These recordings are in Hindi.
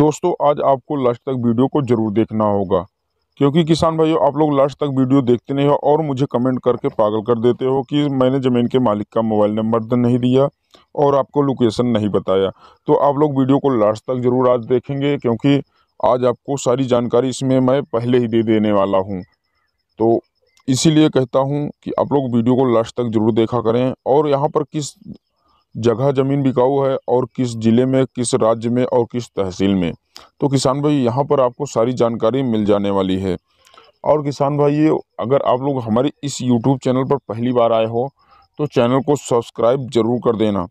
दोस्तों आज आपको लास्ट तक वीडियो को जरूर देखना होगा क्योंकि किसान भाइयों आप लोग लास्ट तक वीडियो देखते नहीं हो और मुझे कमेंट करके पागल कर देते हो कि मैंने ज़मीन के मालिक का मोबाइल नंबर तो नहीं दिया और आपको लोकेशन नहीं बताया तो आप लोग वीडियो को लास्ट तक ज़रूर आज देखेंगे क्योंकि आज आपको सारी जानकारी इसमें मैं पहले ही दे देने वाला हूँ तो इसीलिए कहता हूँ कि आप लोग वीडियो को लास्ट तक ज़रूर देखा करें और यहाँ पर किस जगह ज़मीन बिकाऊ है और किस ज़िले में किस राज्य में और किस तहसील में तो किसान भाई यहाँ पर आपको सारी जानकारी मिल जाने वाली है और किसान भाई ये अगर आप लोग हमारे इस यूट्यूब चैनल पर पहली बार आए हो तो चैनल को सब्सक्राइब जरूर कर देना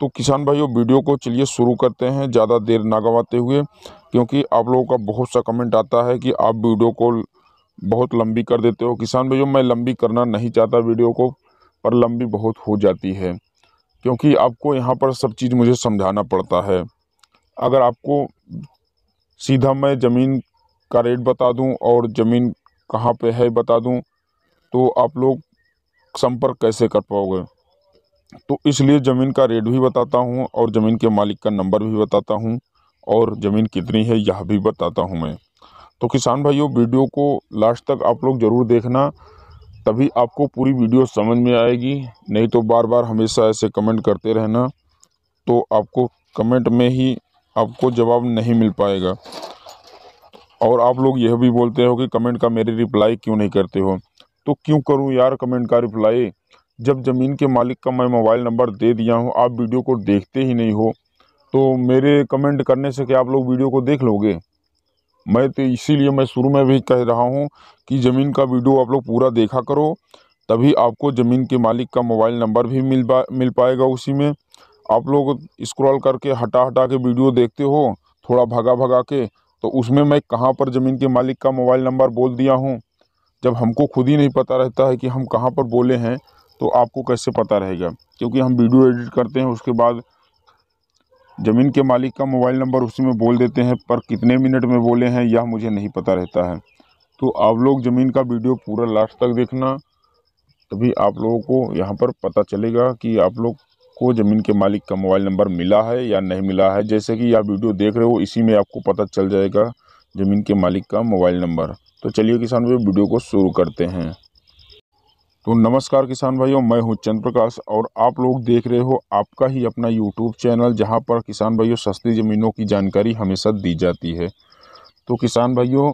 तो किसान भाइयों वीडियो को चलिए शुरू करते हैं ज़्यादा देर ना गंवाते हुए क्योंकि आप लोगों का बहुत सा कमेंट आता है कि आप वीडियो को बहुत लंबी कर देते हो किसान भाइयों मैं लंबी करना नहीं चाहता वीडियो को पर लंबी बहुत हो जाती है क्योंकि आपको यहाँ पर सब चीज़ मुझे समझाना पड़ता है अगर आपको सीधा मैं ज़मीन का रेट बता दूँ और ज़मीन कहाँ पे है बता दूँ तो आप लोग संपर्क कैसे कर पाओगे तो इसलिए ज़मीन का रेट भी बताता हूँ और ज़मीन के मालिक का नंबर भी बताता हूँ और ज़मीन कितनी है यह भी बताता हूँ मैं तो किसान भाइयों वीडियो को लास्ट तक आप लोग ज़रूर देखना तभी आपको पूरी वीडियो समझ में आएगी नहीं तो बार बार हमेशा ऐसे कमेंट करते रहना तो आपको कमेंट में ही आपको जवाब नहीं मिल पाएगा और आप लोग यह भी बोलते हो कि कमेंट का मेरी रिप्लाई क्यों नहीं करते हो तो क्यों करूं यार कमेंट का रिप्लाई जब ज़मीन के मालिक का मैं मोबाइल नंबर दे दिया हूं आप वीडियो को देखते ही नहीं हो तो मेरे कमेंट करने से क्या आप लोग वीडियो को देख लोगे मैं तो इसीलिए मैं शुरू में भी कह रहा हूँ कि ज़मीन का वीडियो आप लोग पूरा देखा करो तभी आपको ज़मीन के मालिक का मोबाइल नंबर भी मिल पा मिल पाएगा उसी में आप लोग स्क्रॉल करके हटा हटा के वीडियो देखते हो थोड़ा भगा भगा के तो उसमें मैं कहाँ पर ज़मीन के मालिक का मोबाइल नंबर बोल दिया हूँ जब हमको खुद ही नहीं पता रहता है कि हम कहाँ पर बोले हैं तो आपको कैसे पता रहेगा क्योंकि हम वीडियो एडिट करते हैं उसके बाद ज़मीन के मालिक का मोबाइल नंबर उसी में बोल देते हैं पर कितने मिनट में बोले हैं यह मुझे नहीं पता रहता है तो आप लोग ज़मीन का वीडियो पूरा लास्ट तक देखना तभी आप लोगों को यहाँ पर पता चलेगा कि आप लोग को ज़मीन के मालिक का मोबाइल नंबर मिला है या नहीं मिला है जैसे कि आप वीडियो देख रहे हो इसी में आपको पता चल जाएगा ज़मीन के मालिक का मोबाइल नंबर तो चलिए किसान भाई वीडियो को शुरू करते हैं तो नमस्कार किसान भाइयों मैं हूं चंद्र प्रकाश और आप लोग देख रहे हो आपका ही अपना यूट्यूब चैनल जहां पर किसान भाइयों सस्ती ज़मीनों की जानकारी हमेशा दी जाती है तो किसान भाइयों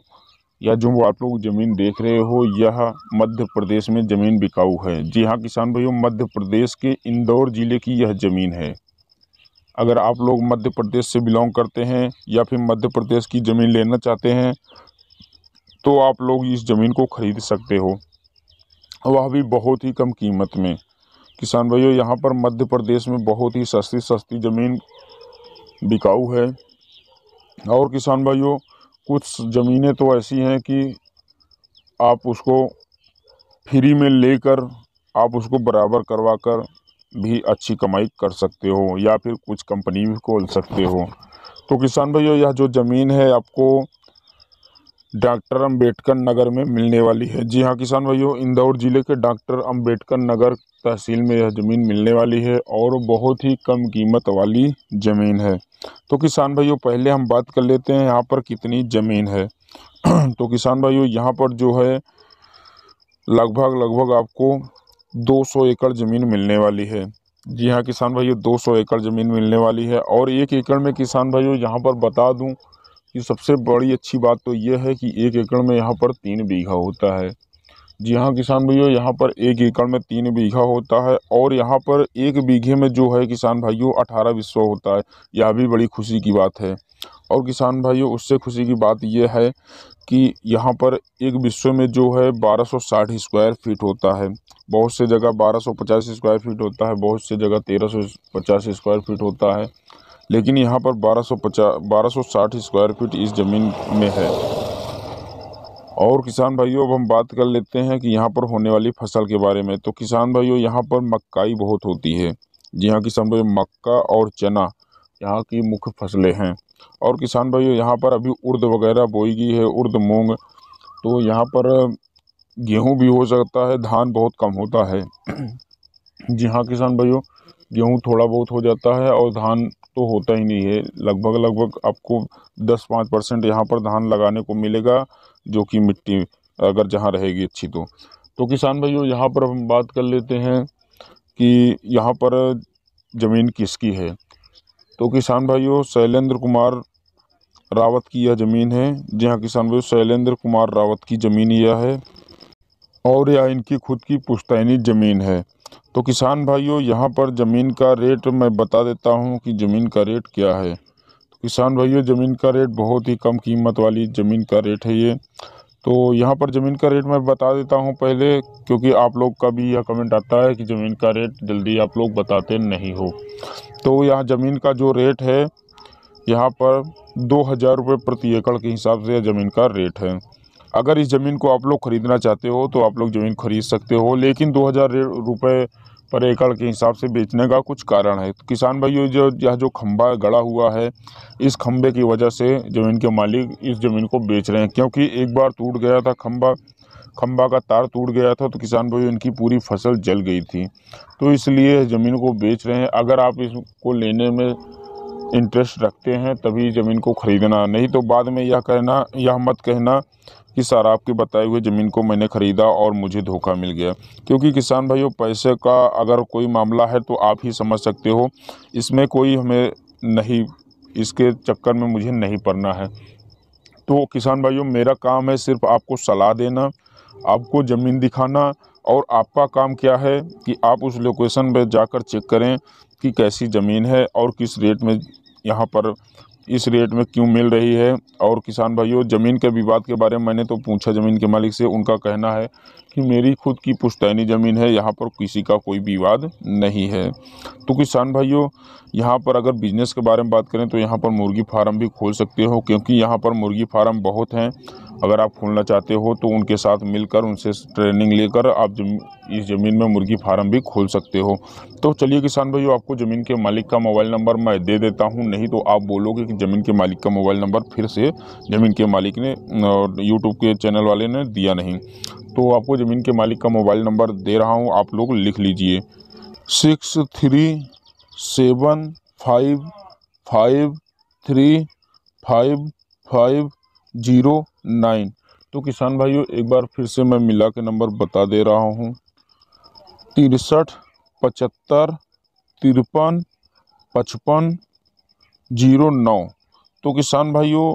या जो आप लोग ज़मीन देख रहे हो यह मध्य प्रदेश में ज़मीन बिकाऊ है जी हाँ किसान भाइयों मध्य प्रदेश के इंदौर ज़िले की यह ज़मीन है अगर आप लोग मध्य प्रदेश से बिलोंग करते हैं या फिर मध्य प्रदेश की ज़मीन लेना चाहते हैं तो आप लोग इस ज़मीन को ख़रीद सकते हो वह भी बहुत ही कम कीमत में किसान भाइयों यहाँ पर मध्य प्रदेश में बहुत ही सस्ती सस्ती ज़मीन बिकाऊ है और किसान भाइयों कुछ ज़मीनें तो ऐसी हैं कि आप उसको फ्री में लेकर आप उसको बराबर करवा कर भी अच्छी कमाई कर सकते हो या फिर कुछ कंपनी भी खोल सकते हो तो किसान भाइयों यह जो ज़मीन है आपको डॉक्टर अम्बेडकर नगर में मिलने वाली है जी हाँ किसान भाइयों इंदौर ज़िले के डॉक्टर अम्बेडकर नगर तहसील में यह ज़मीन मिलने वाली है और बहुत ही कम कीमत वाली ज़मीन है तो किसान भाइयों पहले हम बात कर लेते हैं यहाँ पर कितनी ज़मीन है तो किसान भाइयों यहाँ पर जो है लगभग लगभग आपको 200 एकड़ ज़मीन मिलने वाली है जी हाँ किसान भाइयों 200 एकड़ ज़मीन मिलने वाली है और एक एकड़ में किसान भाइयों यहाँ पर बता दूँ कि सबसे बड़ी अच्छी बात तो यह है कि एक एकड़ में यहाँ पर तीन बीघा होता है जी हाँ किसान भाइयों यहाँ पर एक एकड़ में तीन बीघा होता है और यहाँ पर एक बीघे में जो है किसान भाइयों अठारह विश्व होता है यह भी बड़ी खुशी की बात है और किसान भाइयों उससे खुशी की बात यह है कि यहाँ पर एक विश्व में जो है 1260 स्क्वायर फीट होता है बहुत से जगह 1250 स्क्वायर फीट होता है बहुत से जगह 1350 स्क्वायर फीट होता है लेकिन यहाँ पर 1250 1260 स्क्वायर फीट इस ज़मीन में है और किसान भाइयों अब हम बात कर लेते हैं कि यहाँ पर होने वाली फसल के बारे में तो किसान भाइयों यहाँ पर मक्काई बहुत होती है जी हाँ किसान भाई मक्का और चना यहाँ की मुख्य फसलें हैं और किसान भाइयों यहाँ पर अभी उर्द वगैरह बोई गई है उर्द मूँग तो यहाँ पर गेहूँ भी हो सकता है धान बहुत कम होता है जी हाँ किसान भाइयों गेहूँ थोड़ा बहुत हो जाता है और धान तो होता ही नहीं है लगभग लगभग आपको दस पाँच परसेंट यहाँ पर धान लगाने को मिलेगा जो कि मिट्टी अगर जहाँ रहेगी अच्छी तो तो किसान भाइयों यहाँ पर हम बात कर लेते हैं कि यहाँ पर ज़मीन किसकी है तो किसान भाइयों शैलेंद्र कुमार रावत की यह ज़मीन है जी हाँ किसान भाइयों शैलेंद्र कुमार रावत की ज़मीन यह है और यह इनकी खुद की पुश्तैनी ज़मीन है तो किसान भाइयों यहाँ पर ज़मीन का रेट मैं बता देता हूँ कि ज़मीन का रेट क्या है तो किसान भाइयों ज़मीन का रेट बहुत ही कम कीमत वाली ज़मीन का रेट है ये तो यहाँ पर ज़मीन का रेट मैं बता देता हूँ पहले क्योंकि आप लोग का भी यह कमेंट आता है कि ज़मीन का रेट जल्दी आप लोग बताते नहीं हो तो यहाँ ज़मीन का जो रेट है यहाँ पर दो हज़ार रुपये प्रति एकड़ के हिसाब से यह ज़मीन का रेट है अगर इस ज़मीन को आप लोग ख़रीदना चाहते हो तो आप लोग ज़मीन खरीद सकते हो लेकिन दो हज़ार रुपये पर एकड़ के हिसाब से बेचने का कुछ कारण है तो किसान भाइयों जो यह जो खम्बा गड़ा हुआ है इस खम्बे की वजह से ज़मीन के मालिक इस ज़मीन को बेच रहे हैं क्योंकि एक बार टूट गया था खम्बा खम्बा का तार टूट गया था तो किसान भाइयों इनकी पूरी फसल जल गई थी तो इसलिए ज़मीन को बेच रहे हैं अगर आप इसको लेने में इंटरेस्ट रखते हैं तभी ज़मीन को ख़रीदना नहीं तो बाद में यह कहना यह मत कहना कि सर आपके बताए हुए ज़मीन को मैंने ख़रीदा और मुझे धोखा मिल गया क्योंकि किसान भाइयों पैसे का अगर कोई मामला है तो आप ही समझ सकते हो इसमें कोई हमें नहीं इसके चक्कर में मुझे नहीं पड़ना है तो किसान भाइयों मेरा काम है सिर्फ आपको सलाह देना आपको ज़मीन दिखाना और आपका काम क्या है कि आप उस लोकेशन पर जाकर चेक करें कि कैसी ज़मीन है और किस रेट में यहाँ पर इस रेट में क्यों मिल रही है और किसान भाइयों ज़मीन के विवाद के बारे में मैंने तो पूछा ज़मीन के मालिक से उनका कहना है कि मेरी खुद की पुश्तैनी ज़मीन है यहाँ पर किसी का कोई विवाद नहीं है तो किसान भाइयों यहाँ पर अगर बिजनेस के बारे में बात करें तो यहाँ पर मुर्गी फार्म भी खोल सकते हो क्योंकि यहाँ पर मुर्गी फार्म बहुत हैं अगर आप खोलना चाहते हो तो उनके साथ मिलकर उनसे ट्रेनिंग लेकर आप जम, इस ज़मीन में मुर्गी फार्म भी खोल सकते हो तो चलिए किसान भाइयों आपको ज़मीन के मालिक का मोबाइल नंबर मैं दे देता हूँ नहीं तो आप बोलोगे कि ज़मीन के मालिक का मोबाइल नंबर फिर से ज़मीन के मालिक ने यूट्यूब के चैनल वाले ने दिया नहीं तो आपको ज़मीन के मालिक का मोबाइल नंबर दे रहा हूँ आप लोग लिख लीजिए six three seven five five three five five zero nine तो किसान भाइयों एक बार फिर से मैं मिला के नंबर बता दे रहा हूँ तिरसठ पचहत्तर तिरपन पचपन जीरो नौ तो किसान भाइयों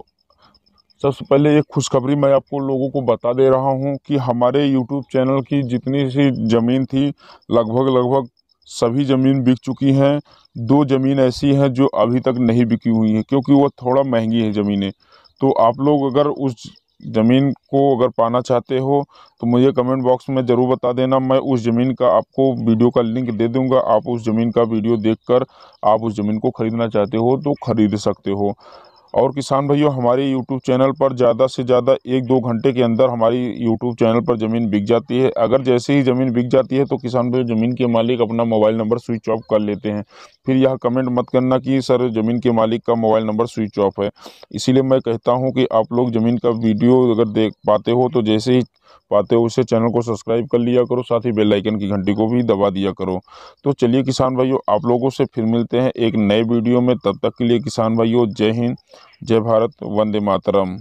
सबसे पहले एक खुशखबरी मैं आपको लोगों को बता दे रहा हूँ कि हमारे यूट्यूब चैनल की जितनी सी ज़मीन थी लगभग लगभग सभी ज़मीन बिक चुकी हैं दो ज़मीन ऐसी हैं जो अभी तक नहीं बिकी हुई हैं क्योंकि वह थोड़ा महंगी है ज़मीनें तो आप लोग अगर उस ज़मीन को अगर पाना चाहते हो तो मुझे कमेंट बॉक्स में ज़रूर बता देना मैं उस ज़मीन का आपको वीडियो का लिंक दे दूंगा आप उस ज़मीन का वीडियो देखकर आप उस ज़मीन को ख़रीदना चाहते हो तो ख़रीद सकते हो और किसान भाइयों हमारे यूट्यूब चैनल पर ज़्यादा से ज़्यादा एक दो घंटे के अंदर हमारी यूट्यूब चैनल पर ज़मीन बिक जाती है अगर जैसे ही ज़मीन बिक जाती है तो किसान भाई ज़मीन के मालिक अपना मोबाइल नंबर स्विच ऑफ कर लेते हैं फिर यह कमेंट मत करना कि सर ज़मीन के मालिक का मोबाइल नंबर स्विच ऑफ है इसीलिए मैं कहता हूँ कि आप लोग ज़मीन का वीडियो अगर देख पाते हो तो जैसे ही पाते हो उसे चैनल को सब्सक्राइब कर लिया करो साथ ही बेल आइकन की घंटी को भी दबा दिया करो तो चलिए किसान भाइयों आप लोगों से फिर मिलते हैं एक नए वीडियो में तब तक के लिए किसान भाइयों जय हिंद जय भारत वंदे मातरम